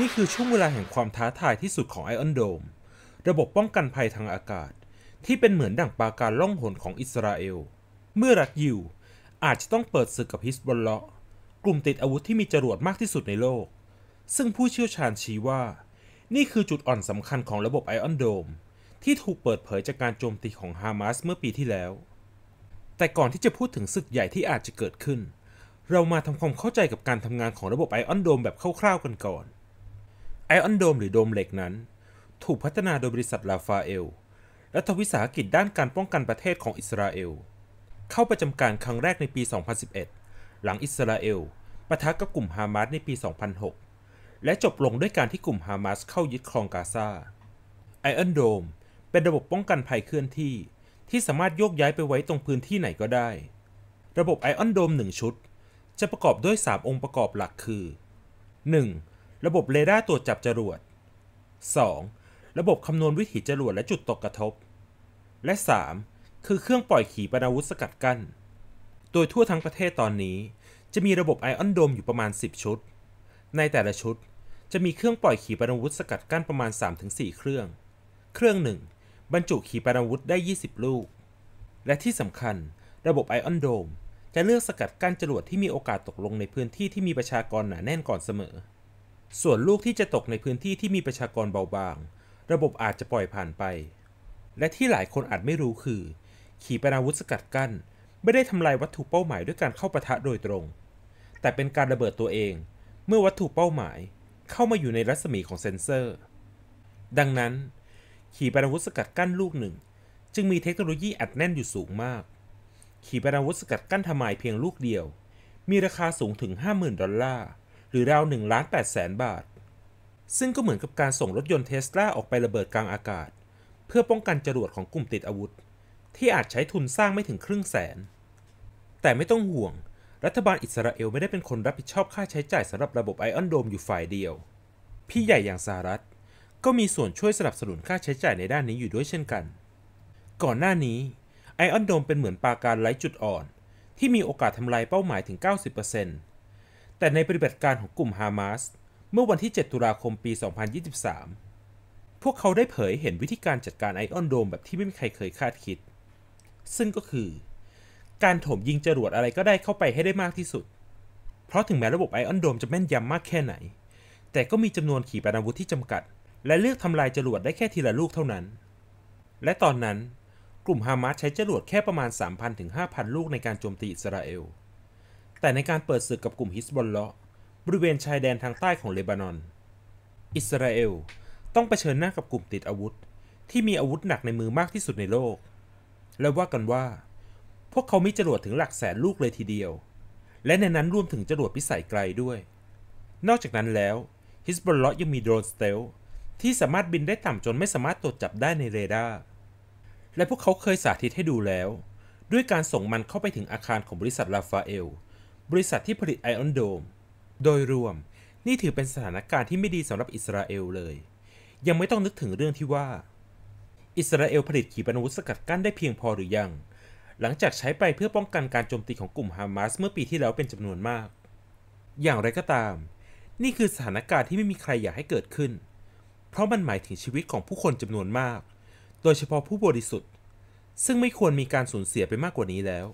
นี่คือช่วงเวลาแห่งความท้าทายที่สุดของไอออนโดมระบบป้องกันภัยทางอากาศ ที่เป็นเหมือนดั่งปาการล่องหนของอิสราเอล เมื่อรัฐยิว อาจจะต้องเปิดศึกกับฮิสบอลเลาะกลุ่มติดอาวุธที่มีจรวดมากที่สุดในโลก ซึ่งผู้เชี่ยวชาญชี้ว่า นี่คือจุดอ่อนสำคัญของระบบไอออนโดมที่ถูกเปิดเผยจากการโจมตีของฮามาสเมื่อปีที่แล้ว แต่ก่อนที่จะพูดถึงศึกใหญ่ที่อาจจะเกิดขึ้น เรามาทำความเข้าใจกับการทำงานของระบบไอออนโดมแบบคร่าวๆกันก่อนไอออนโดมหรือโดมเหล็กนั้น ถูกพัฒนาโดยบริษัทลาฟาเอลรัฐวิสาหกิจด้านการป้องกันประเทศของอิสราเอล เข้าประจำการครั้งแรกในปี 2011 หลังอิสราเอลปะทะกับกลุ่มฮามาสในปี 2006 และจบลงด้วยการที่กลุ่มฮามาสเข้ายึดครองกาซาไอออนโดมเป็นระบบป้องกันภัยเคลื่อนที่ที่สามารถโยกย้ายไปไว้ตรงพื้นที่ไหนก็ได้ ระบบไอออนโดมหนึ่งชุด จะประกอบด้วย 3 องค์ประกอบหลักคือ 1. ระบบเรดาร์ตรวจจับจรวด 2. ระบบคำนวณวิถีจรวดและจุดตกกระทบ และ 3. คือเครื่องปล่อยขีปนาวุธสกัดกั้นโดยทั่วทั้งประเทศตอนนี้ จะมีระบบไอออนโดมอยู่ประมาณ10ชุด ในแต่ละชุด จะมีเครื่องปล่อยขีปนาวุธสกัดกั้นประมาณ 3-4 เครื่อง เครื่องหนึ่งบรรจุขีปนาวุธได้ 20 ลูก และที่สำคัญระบบไอออนโดมจะเลือกสกัดกั้นจรวดที่มีโอกาสตกลงในพื้นที่ที่มีประชากรหนาแน่นก่อนเสมอส่วนลูกที่จะตกในพื้นที่ที่มีประชากรเบาบางระบบอาจจะปล่อยผ่านไป และที่หลายคนอาจไม่รู้คือ ขีปนาวุธสกัดกั้นไม่ได้ทำลายวัตถุเป้าหมายด้วยการเข้าปะทะโดยตรง แต่เป็นการระเบิดตัวเอง เมื่อวัตถุเป้าหมายเข้ามาอยู่ในรัศมีของเซ็นเซอร์ ดังนั้น ขีปนาวุธสกัดกั้นลูกหนึ่ง จึงมีเทคโนโลยีอัดแน่นอยู่สูงมากขีปนาวุธสกัดกั้นทำลายเพียงลูกเดียว มีราคาสูงถึง 50,000ดอลลาร์หรือราว1ล้าน8แสนบาท ซึ่งก็เหมือนกับการส่งรถยนต์เทสลาออกไประเบิดกลางอากาศ เพื่อป้องกันจรวดของกลุ่มติดอาวุธ ที่อาจใช้ทุนสร้างไม่ถึงครึ่งแสน แต่ไม่ต้องห่วง รัฐบาลอิสราเอลไม่ได้เป็นคนรับผิดชอบค่าใช้จ่ายสำหรับระบบไอออนโดมอยู่ฝ่ายเดียว พี่ใหญ่อย่างสหรัฐก็มีส่วนช่วยสนับสนุนค่าใช้จ่ายในด้านนี้อยู่ด้วยเช่นกัน ก่อนหน้านี้ไอออนโดมเป็นเหมือนปาการไร้จุดอ่อน ที่มีโอกาสทำลายเป้าหมายถึง 90%แต่ในปฏิบัติการของกลุ่มฮามาส เมื่อวันที่ 7 ตุลาคมปี 2023 พวกเขาได้เผยเห็นวิธีการจัดการไอออนโดมแบบที่ไม่มีใครเคยคาดคิด ซึ่งก็คือการถมยิงจรวดอะไรก็ได้เข้าไปให้ได้มากที่สุด เพราะถึงแม้ระบบไอออนโดมจะแม่นยำมากแค่ไหน แต่ก็มีจำนวนขีปนาวุธที่จำกัด และเลือกทำลายจรวดได้แค่ทีละลูกเท่านั้น และตอนนั้น กลุ่มฮามาสใช้จรวดแค่ประมาณ 3,000-5,000 ลูกในการโจมตีอิสราเอลแต่ในการเปิดศึกกับกลุ่มฮิสบอลเลาะ บริเวณชายแดนทางใต้ของเลบานอน อิสราเอลต้องเผชิญหน้ากับกลุ่มติดอาวุธ ที่มีอาวุธหนักในมือมากที่สุดในโลก และว่ากันว่า พวกเขามีจรวดถึงหลักแสนลูกเลยทีเดียว และในนั้นรวมถึงจรวดพิสัยไกลด้วย นอกจากนั้นแล้วฮิสบอลเลาะยังมีโดรนสเตล ที่สามารถบินได้ต่ำจนไม่สามารถตรวจจับได้ในเรดาร์ และพวกเขาเคยสาธิตให้ดูแล้ว ด้วยการส่งมันเข้าไปถึงอาคารของบริษัทลาฟาเอลบริษัทที่ผลิตไอออนโดม โดยรวมนี่ถือเป็นสถานการณ์ที่ไม่ดีสำหรับอิสราเอลเลย ยังไม่ต้องนึกถึงเรื่องที่ว่า อิสราเอลผลิตขีปนาวุธสกัดกั้นได้เพียงพอหรือยัง หลังจากใช้ไปเพื่อป้องกันการโจมตีของกลุ่มฮามาสเมื่อปีที่แล้วเป็นจำนวนมาก อย่างไรก็ตาม นี่คือสถานการณ์ที่ไม่มีใครอยากให้เกิดขึ้น เพราะมันหมายถึงชีวิตของผู้คนจำนวนมาก โดยเฉพาะผู้บริสุทธิ์ ซึ่งไม่ควรมีการสูญเสียไปมากกว่านี้แล้ว